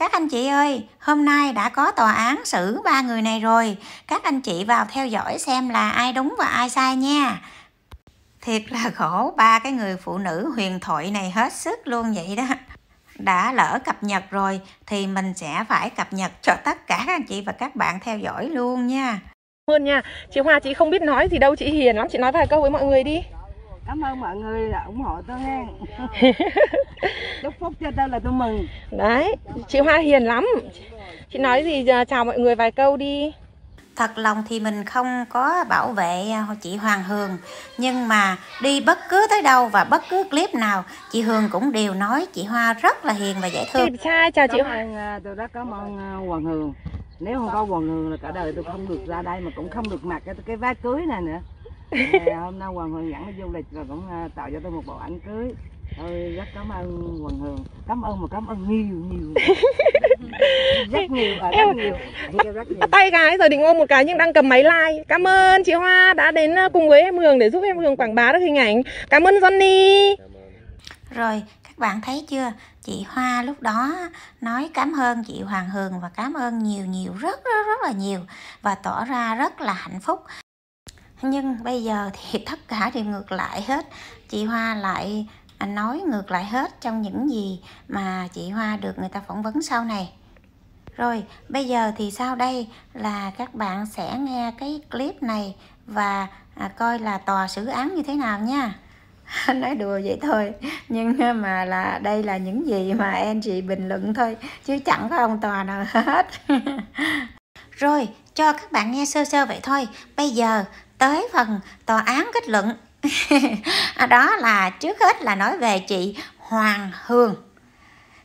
Các anh chị ơi, hôm nay đã có tòa án xử ba người này rồi. Các anh chị vào theo dõi xem là ai đúng và ai sai nha. Thiệt là khổ ba cái người phụ nữ huyền thoại này hết sức luôn vậy đó. Đã lỡ cập nhật rồi thì mình sẽ phải cập nhật cho tất cả các anh chị và các bạn theo dõi luôn nha. ơn nha. Chị Hoa chị không biết nói gì đâu, chị hiền lắm, chị nói vài câu với mọi người đi cảm ơn mọi người đã ủng hộ tôi nha chúc phúc cho tôi là tôi mừng đấy chị hoa hiền lắm chị nói gì giờ chào mọi người vài câu đi thật lòng thì mình không có bảo vệ chị Hoàng Hường nhưng mà đi bất cứ tới đâu và bất cứ clip nào chị Hường cũng đều nói chị Hoa rất là hiền và dễ thương. Chào chào chị Hoa. À, tôi rất cảm ơn à, Hoàng Hường. Nếu không có Hoàng Hường là cả đời tôi không được ra đây mà cũng không được mặc cái, cái váy cưới này nữa à, hôm nay hoàng hường dẫn đi du lịch rồi cũng à, tạo cho tôi một bộ ảnh cưới tôi rất cảm ơn hoàng hường cảm ơn mà cảm ơn nhiều nhiều rất nhiều à, rất nhiều rất nhiều tay gái rồi định ôm một cái nhưng đang cầm máy like cảm ơn chị hoa đã đến à, cùng với em hường để giúp em hường quảng bá được hình ảnh cảm ơn johnny rồi các bạn thấy chưa chị hoa lúc đó nói cảm ơn chị hoàng hường và cảm ơn nhiều nhiều rất rất rất là nhiều và tỏ ra rất là hạnh phúc nhưng bây giờ thì tất cả đều ngược lại hết chị hoa lại à, nói ngược lại hết trong những gì mà chị hoa được người ta phỏng vấn sau này rồi bây giờ thì sau đây là các bạn sẽ nghe cái clip này và à, coi là tòa xử án như thế nào nha nói đùa vậy thôi nhưng mà là đây là những gì mà em chị bình luận thôi chứ chẳng có ông tòa nào hết rồi cho các bạn nghe sơ sơ vậy thôi bây giờ tới phần tòa án kết luận đó là trước hết là nói về chị Hoàng Hương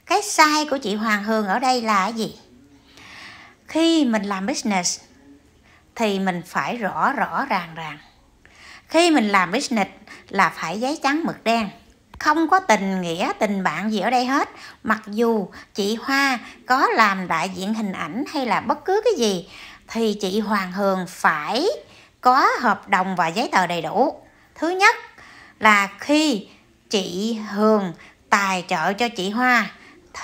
cái sai của chị Hoàng Hương ở đây là gì khi mình làm business thì mình phải rõ rõ ràng ràng khi mình làm business là phải giấy trắng mực đen không có tình nghĩa tình bạn gì ở đây hết mặc dù chị hoa có làm đại diện hình ảnh hay là bất cứ cái gì thì chị hoàng hường phải có hợp đồng và giấy tờ đầy đủ thứ nhất là khi chị Hường tài trợ cho chị Hoa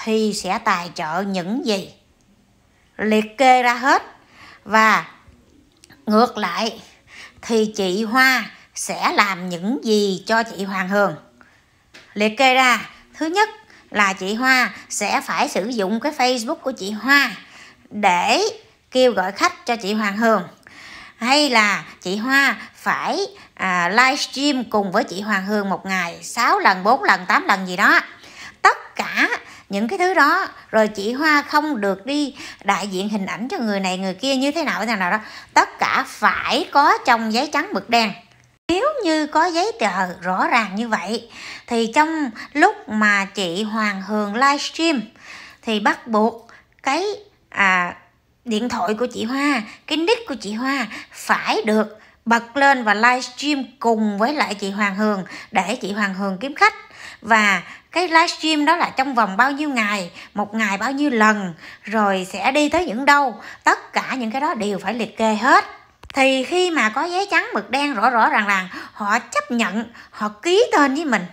thì sẽ tài trợ những gì liệt kê ra hết và ngược lại thì chị Hoa sẽ làm những gì cho chị Hoàng Hường liệt kê ra thứ nhất là chị Hoa sẽ phải sử dụng cái Facebook của chị Hoa để kêu gọi khách cho chị Hoàng Hường hay là chị Hoa phải à, livestream cùng với chị Hoàng Hương một ngày 6 lần 4 lần 8 lần gì đó tất cả những cái thứ đó rồi chị Hoa không được đi đại diện hình ảnh cho người này người kia như thế nào thế nào, đó tất cả phải có trong giấy trắng mực đen nếu như có giấy tờ rõ ràng như vậy thì trong lúc mà chị Hoàng Hương livestream thì bắt buộc cái à, điện thoại của chị Hoa, cái nick của chị Hoa phải được bật lên và livestream cùng với lại chị Hoàng Hường để chị Hoàng Hường kiếm khách và cái livestream đó là trong vòng bao nhiêu ngày một ngày bao nhiêu lần rồi sẽ đi tới những đâu tất cả những cái đó đều phải liệt kê hết thì khi mà có giấy trắng mực đen rõ rõ ràng ràng họ chấp nhận họ ký tên với mình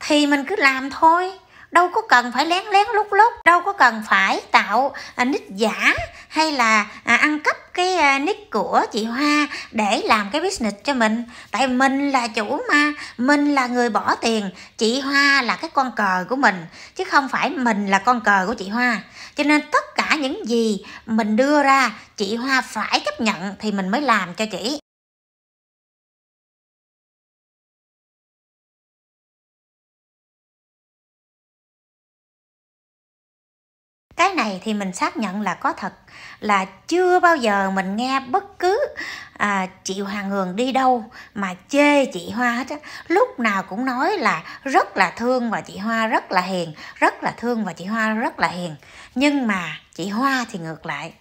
thì mình cứ làm thôi đâu có cần phải lén lén lút lút đâu có cần phải tạo nick giả hay là à, ăn cắp cái à, nick của chị Hoa để làm cái business cho mình tại mình là chủ mà mình là người bỏ tiền chị Hoa là cái con cờ của mình chứ không phải mình là con cờ của chị Hoa cho nên tất cả những gì mình đưa ra chị Hoa phải chấp nhận thì mình mới làm cho chị cái này thì mình xác nhận là có thật là chưa bao giờ mình nghe bất cứ à, chị Hoàng Hường đi đâu mà chê chị Hoa hết á lúc nào cũng nói là rất là thương và chị Hoa rất là hiền rất là thương và chị Hoa rất là hiền nhưng mà chị Hoa thì ngược lại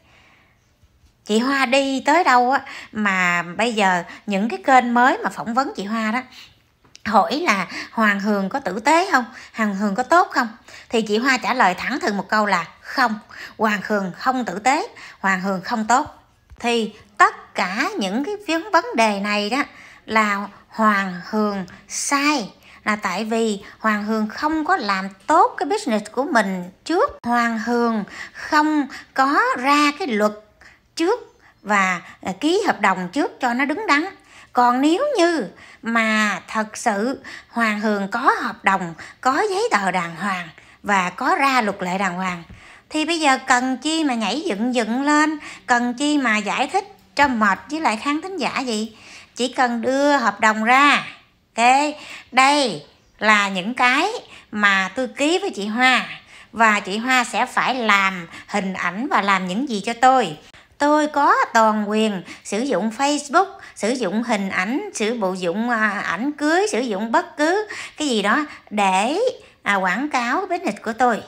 chị Hoa đi tới đâu á mà bây giờ những cái kênh mới mà phỏng vấn chị Hoa đó hỏi là hoàng hường có tử tế không hoàng hường có tốt không thì chị hoa trả lời thẳng thừng một câu là không hoàng hường không tử tế hoàng hường không tốt thì tất cả những cái vấn đề này đó là hoàng hường sai là tại vì hoàng hường không có làm tốt cái business của mình trước hoàng hường không có ra cái luật trước và ký hợp đồng trước cho nó đứng đắn còn nếu như mà thật sự Hoàng Hường có hợp đồng, có giấy tờ đàng hoàng và có ra luật lệ đàng hoàng thì bây giờ cần chi mà nhảy dựng dựng lên, cần chi mà giải thích cho mệt với lại khán tính giả gì. Chỉ cần đưa hợp đồng ra. Ok, đây là những cái mà tôi ký với chị Hoa và chị Hoa sẽ phải làm hình ảnh và làm những gì cho tôi tôi có toàn quyền sử dụng facebook sử dụng hình ảnh sử dụng à, ảnh cưới sử dụng bất cứ cái gì đó để à, quảng cáo cái business của tôi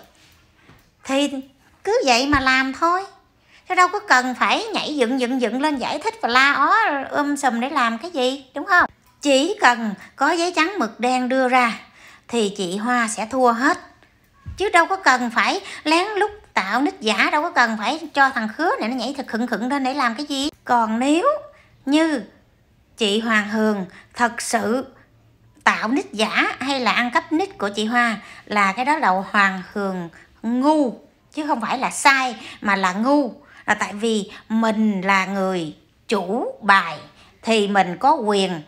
thì cứ vậy mà làm thôi chứ đâu có cần phải nhảy dựng dựng dựng lên giải thích và la ó um sùm để làm cái gì đúng không chỉ cần có giấy trắng mực đen đưa ra thì chị hoa sẽ thua hết chứ đâu có cần phải lén lút tạo nít giả đâu có cần phải cho thằng khứa này nó nhảy thật khựng khựng lên để làm cái gì còn nếu như chị Hoàng Hường thật sự tạo nít giả hay là ăn cắp nít của chị Hoa là cái đó là Hoàng Hường ngu chứ không phải là sai mà là ngu là tại vì mình là người chủ bài thì mình có quyền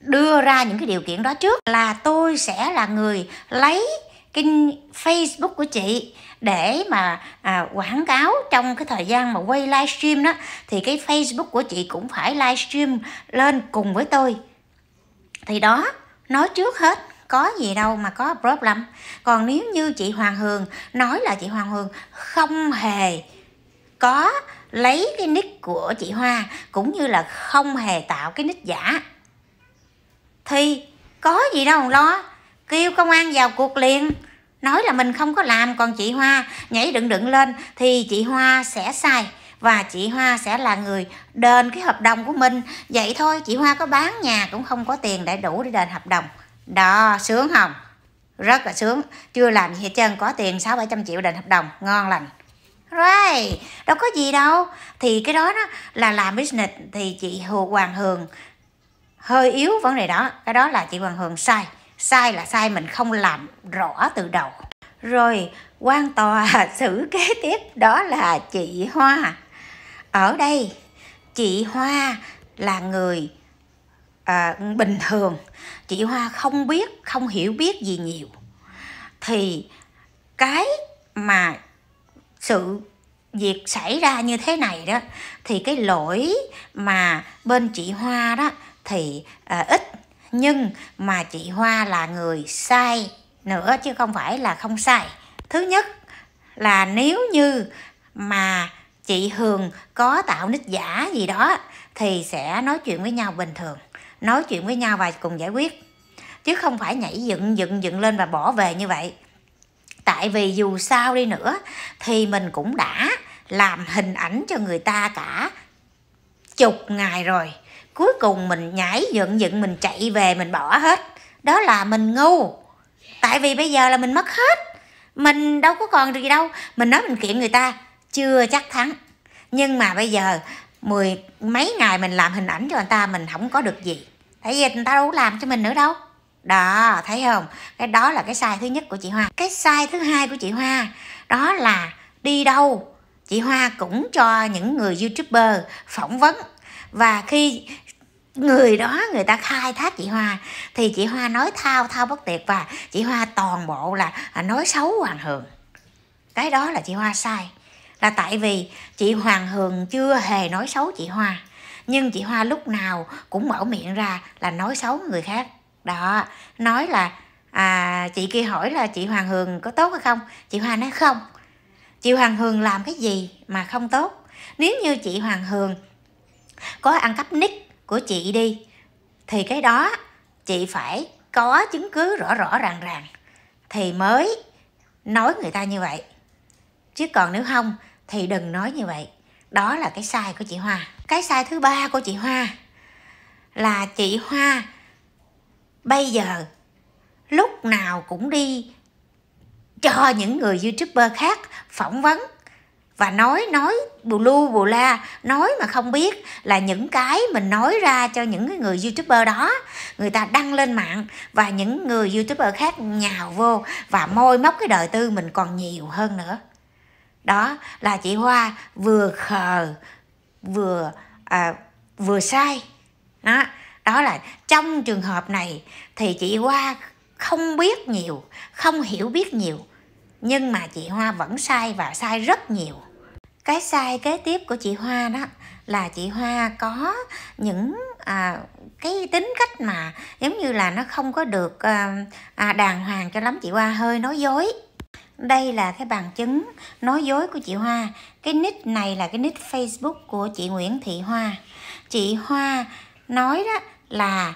đưa ra những cái điều kiện đó trước là tôi sẽ là người lấy kinh Facebook của chị để mà à, quảng cáo trong cái thời gian mà quay livestream đó thì cái Facebook của chị cũng phải livestream lên cùng với tôi thì đó nói trước hết có gì đâu mà có problem còn nếu như chị Hoàng Hường nói là chị Hoàng Hường không hề có lấy cái nick của chị Hoa cũng như là không hề tạo cái nick giả thì có gì đâu lo kêu công an vào cuộc liền nói là mình không có làm còn chị hoa nhảy đựng đựng lên thì chị hoa sẽ sai và chị hoa sẽ là người đền cái hợp đồng của mình vậy thôi chị hoa có bán nhà cũng không có tiền để đủ để đền hợp đồng đó sướng không rất là sướng chưa làm gì hết trơn có tiền sáu bảy trăm triệu đền hợp đồng ngon lành Right, đâu có gì đâu Thì cái đó đó là làm business Thì chị Hồ Hoàng Hường hơi yếu vấn đề đó Cái đó là chị Hoàng Hường sai sai là sai mình không làm rõ từ đầu rồi quan tòa xử kế tiếp đó là chị hoa ở đây chị hoa là người à, bình thường chị hoa không biết không hiểu biết gì nhiều thì cái mà sự việc xảy ra như thế này đó thì cái lỗi mà bên chị hoa đó thì à, ít nhưng mà chị Hoa là người sai nữa chứ không phải là không sai thứ nhất là nếu như mà chị Hường có tạo nick giả gì đó thì sẽ nói chuyện với nhau bình thường nói chuyện với nhau và cùng giải quyết chứ không phải nhảy dựng dựng dựng lên và bỏ về như vậy tại vì dù sao đi nữa thì mình cũng đã làm hình ảnh cho người ta cả chục ngày rồi cuối cùng mình nhảy dựng dựng mình chạy về mình bỏ hết đó là mình ngu tại vì bây giờ là mình mất hết mình đâu có còn gì đâu mình nói mình kiện người ta chưa chắc thắng nhưng mà bây giờ mười mấy ngày mình làm hình ảnh cho người ta mình không có được gì tại vì người ta đâu làm cho mình nữa đâu đó thấy không cái đó là cái sai thứ nhất của chị hoa cái sai thứ hai của chị hoa đó là đi đâu chị hoa cũng cho những người youtuber phỏng vấn và khi người đó người ta khai thác chị hoa thì chị hoa nói thao thao bất tuyệt và chị hoa toàn bộ là à, nói xấu hoàng hường cái đó là chị hoa sai là tại vì chị hoàng hường chưa hề nói xấu chị hoa nhưng chị hoa lúc nào cũng mở miệng ra là nói xấu người khác đó nói là à, chị kia hỏi là chị hoàng hường có tốt hay không chị hoa nói không chị hoàng hường làm cái gì mà không tốt nếu như chị hoàng hường có ăn cắp nick của chị đi thì cái đó chị phải có chứng cứ rõ rõ ràng ràng thì mới nói người ta như vậy chứ còn nếu không thì đừng nói như vậy đó là cái sai của chị hoa cái sai thứ ba của chị hoa là chị hoa bây giờ lúc nào cũng đi cho những người youtuber khác phỏng vấn và nói nói bù lu bù la nói mà không biết là những cái mình nói ra cho những cái người youtuber đó người ta đăng lên mạng và những người youtuber khác nhào vô và môi móc cái đời tư mình còn nhiều hơn nữa đó là chị hoa vừa khờ vừa à, vừa sai đó đó là trong trường hợp này thì chị hoa không biết nhiều không hiểu biết nhiều nhưng mà chị hoa vẫn sai và sai rất nhiều cái sai kế tiếp của chị hoa đó là chị hoa có những à, cái tính cách mà giống như là nó không có được à, à, đàng hoàng cho lắm chị hoa hơi nói dối đây là cái bằng chứng nói dối của chị Hoa. Cái nick này là cái nick Facebook của chị Nguyễn Thị Hoa. Chị Hoa nói đó là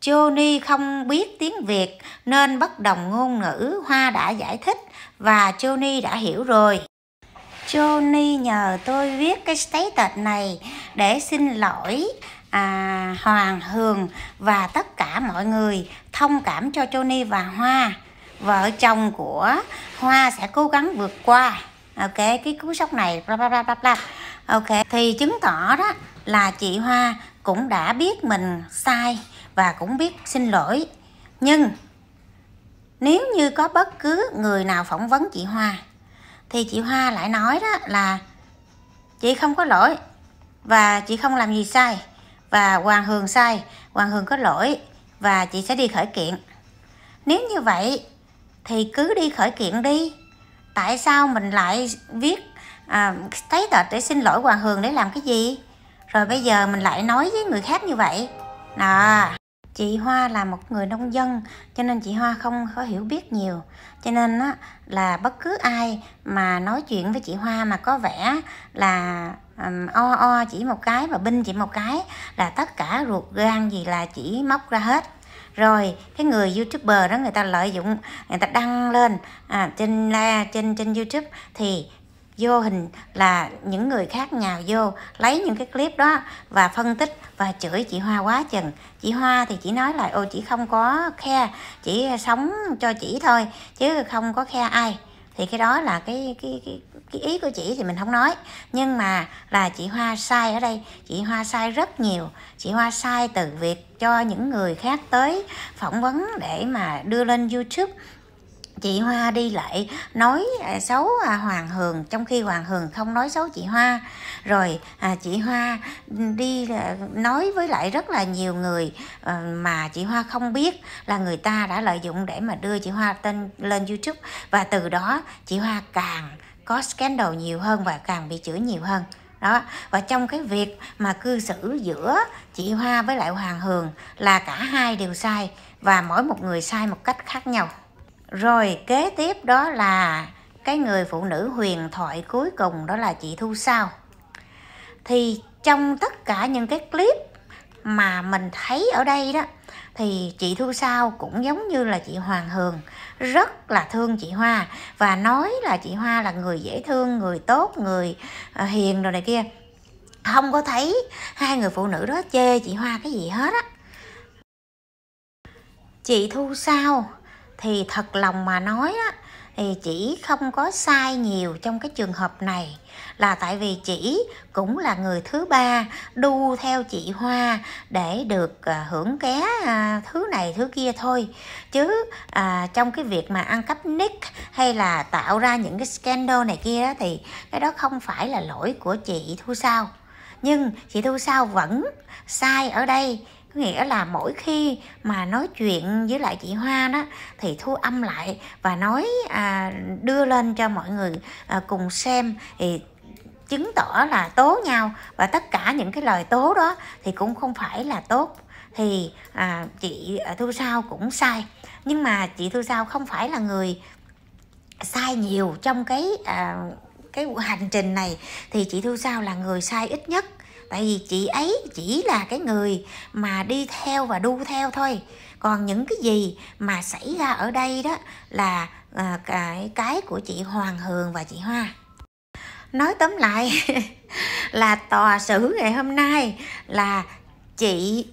Johnny không biết tiếng Việt nên bất đồng ngôn ngữ Hoa đã giải thích và Johnny đã hiểu rồi. Johnny nhờ tôi viết cái status này để xin lỗi à, Hoàng Hường và tất cả mọi người thông cảm cho Johnny và Hoa vợ chồng của Hoa sẽ cố gắng vượt qua ok cái cú sốc này bla bla bla bla ok thì chứng tỏ đó là chị Hoa cũng đã biết mình sai và cũng biết xin lỗi nhưng nếu như có bất cứ người nào phỏng vấn chị Hoa thì chị Hoa lại nói đó là chị không có lỗi và chị không làm gì sai và Hoàng Hường sai, Hoàng Hường có lỗi và chị sẽ đi khởi kiện. Nếu như vậy thì cứ đi khởi kiện đi. Tại sao mình lại viết à, giấy tờ để xin lỗi Hoàng Hường để làm cái gì? Rồi bây giờ mình lại nói với người khác như vậy. Đó chị Hoa là một người nông dân cho nên chị Hoa không có hiểu biết nhiều cho nên á, là bất cứ ai mà nói chuyện với chị Hoa mà có vẻ là um, o o chỉ một cái và binh chỉ một cái là tất cả ruột gan gì là chỉ móc ra hết rồi cái người youtuber đó người ta lợi dụng người ta đăng lên à, trên trên trên youtube thì vô hình là những người khác nhào vô lấy những cái clip đó và phân tích và chửi chị Hoa quá chừng chị Hoa thì chỉ nói là ô chị không có khe chỉ sống cho chị thôi chứ không có khe ai thì cái đó là cái cái cái cái ý của chị thì mình không nói nhưng mà là chị Hoa sai ở đây chị Hoa sai rất nhiều chị Hoa sai từ việc cho những người khác tới phỏng vấn để mà đưa lên YouTube chị Hoa đi lại nói à, xấu à, Hoàng Hường trong khi Hoàng Hường không nói xấu chị Hoa rồi à, chị Hoa đi à, nói với lại rất là nhiều người ờ, mà chị Hoa không biết là người ta đã lợi dụng để mà đưa chị Hoa tên lên YouTube và từ đó chị Hoa càng có scandal nhiều hơn và càng bị chửi nhiều hơn đó và trong cái việc mà cư xử giữa chị Hoa với lại Hoàng Hường là cả hai đều sai và mỗi một người sai một cách khác nhau rồi kế tiếp đó là cái người phụ nữ huyền thoại cuối cùng đó là chị thu sao thì trong tất cả những cái clip mà mình thấy ở đây đó thì chị thu sao cũng giống như là chị hoàng hường rất là thương chị hoa và nói là chị hoa là người dễ thương người tốt người ờ, hiền rồi này kia không có thấy hai người phụ nữ đó chê chị hoa cái gì hết á chị thu sao thì thật lòng mà nói á thì chỉ không có sai nhiều trong cái trường hợp này là tại vì chỉ cũng là người thứ ba đu theo chị hoa để được à, hưởng ké à, thứ này thứ kia thôi chứ à, trong cái việc mà ăn cắp nick hay là tạo ra những cái scandal này kia đó thì cái đó không phải là lỗi của chị thu sao nhưng chị thu sao vẫn sai ở đây có nghĩa là mỗi khi mà nói chuyện với lại chị Hoa đó thì thu âm lại và nói à, đưa lên cho mọi người à, cùng xem thì chứng tỏ là tố nhau và tất cả những cái lời tố đó thì cũng không phải là tốt thì à, chị Thu Sao cũng sai nhưng mà chị Thu Sao không phải là người sai nhiều trong cái à, cái hành trình này thì chị Thu Sao là người sai ít nhất tại vì chị ấy chỉ là cái người mà đi theo và đu theo thôi còn những cái gì mà xảy ra ở đây đó là à, cái cái của chị Hoàng Hường và chị Hoa nói tóm lại là tòa xử ngày hôm nay là chị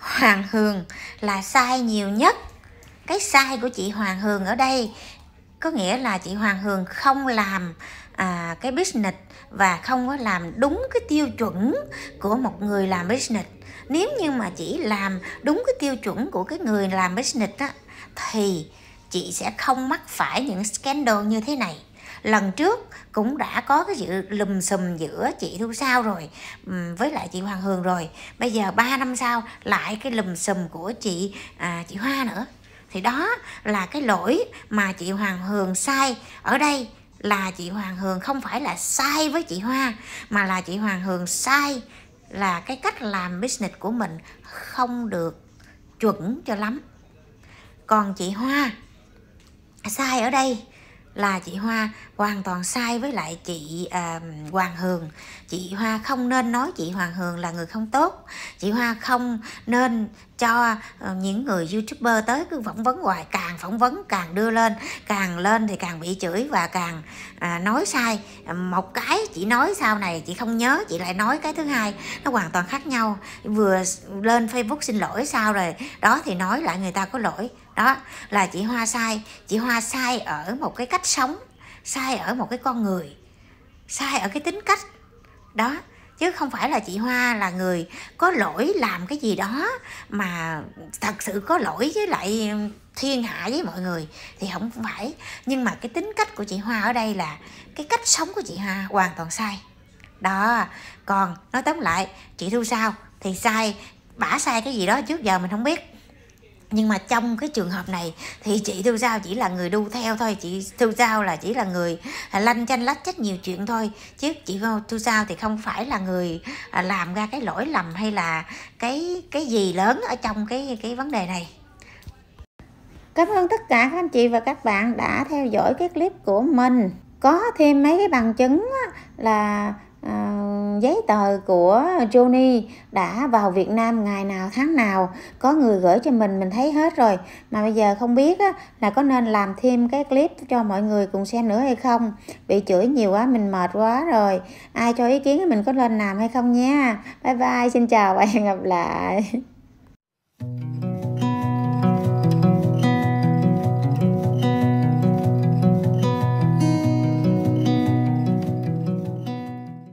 Hoàng Hường là sai nhiều nhất cái sai của chị Hoàng Hường ở đây có nghĩa là chị Hoàng Hường không làm à, cái business và không có làm đúng cái tiêu chuẩn của một người làm business nếu như mà chỉ làm đúng cái tiêu chuẩn của cái người làm business á thì chị sẽ không mắc phải những scandal như thế này lần trước cũng đã có cái sự lùm xùm giữa chị thu sao rồi với lại chị hoàng hường rồi bây giờ 3 năm sau lại cái lùm xùm của chị à, chị hoa nữa thì đó là cái lỗi mà chị hoàng hường sai ở đây là chị Hoàng Hường không phải là sai với chị Hoa mà là chị Hoàng Hường sai là cái cách làm business của mình không được chuẩn cho lắm còn chị Hoa sai ở đây là chị Hoa hoàn toàn sai với lại chị à, Hoàng Hường chị Hoa không nên nói chị Hoàng Hường là người không tốt chị Hoa không nên cho ờ, những người youtuber tới cứ phỏng vấn hoài càng phỏng vấn càng đưa lên càng lên thì càng bị chửi và càng à, nói sai một cái chị nói sau này chị không nhớ chị lại nói cái thứ hai nó hoàn toàn khác nhau vừa lên facebook xin lỗi sao rồi đó thì nói lại người ta có lỗi đó là chị hoa sai chị hoa sai ở một cái cách sống sai ở một cái con người sai ở cái tính cách đó chứ không phải là chị hoa là người có lỗi làm cái gì đó mà thật sự có lỗi với lại thiên hạ với mọi người thì không phải nhưng mà cái tính cách của chị hoa ở đây là cái cách sống của chị hoa hoàn toàn sai đó còn nói tóm lại chị thu sao thì sai bả sai cái gì đó trước giờ mình không biết nhưng mà trong cái trường hợp này thì chị thu sao chỉ là người đu theo thôi chị thu sao là chỉ là người à, lanh chanh lách trách nhiều chuyện thôi chứ chị thu sao thì không phải là người à, làm ra cái lỗi lầm hay là cái cái gì lớn ở trong cái cái vấn đề này Cảm ơn tất cả các anh chị và các bạn đã theo dõi cái clip của mình. Có thêm mấy cái bằng chứng là Ờ, giấy tờ của Johnny đã vào Việt Nam ngày nào tháng nào có người gửi cho mình mình thấy hết rồi mà bây giờ không biết á, là có nên làm thêm cái clip cho mọi người cùng xem nữa hay không bị chửi nhiều quá mình mệt quá rồi ai cho ý kiến mình có nên làm hay không nha bye bye xin chào và hẹn gặp lại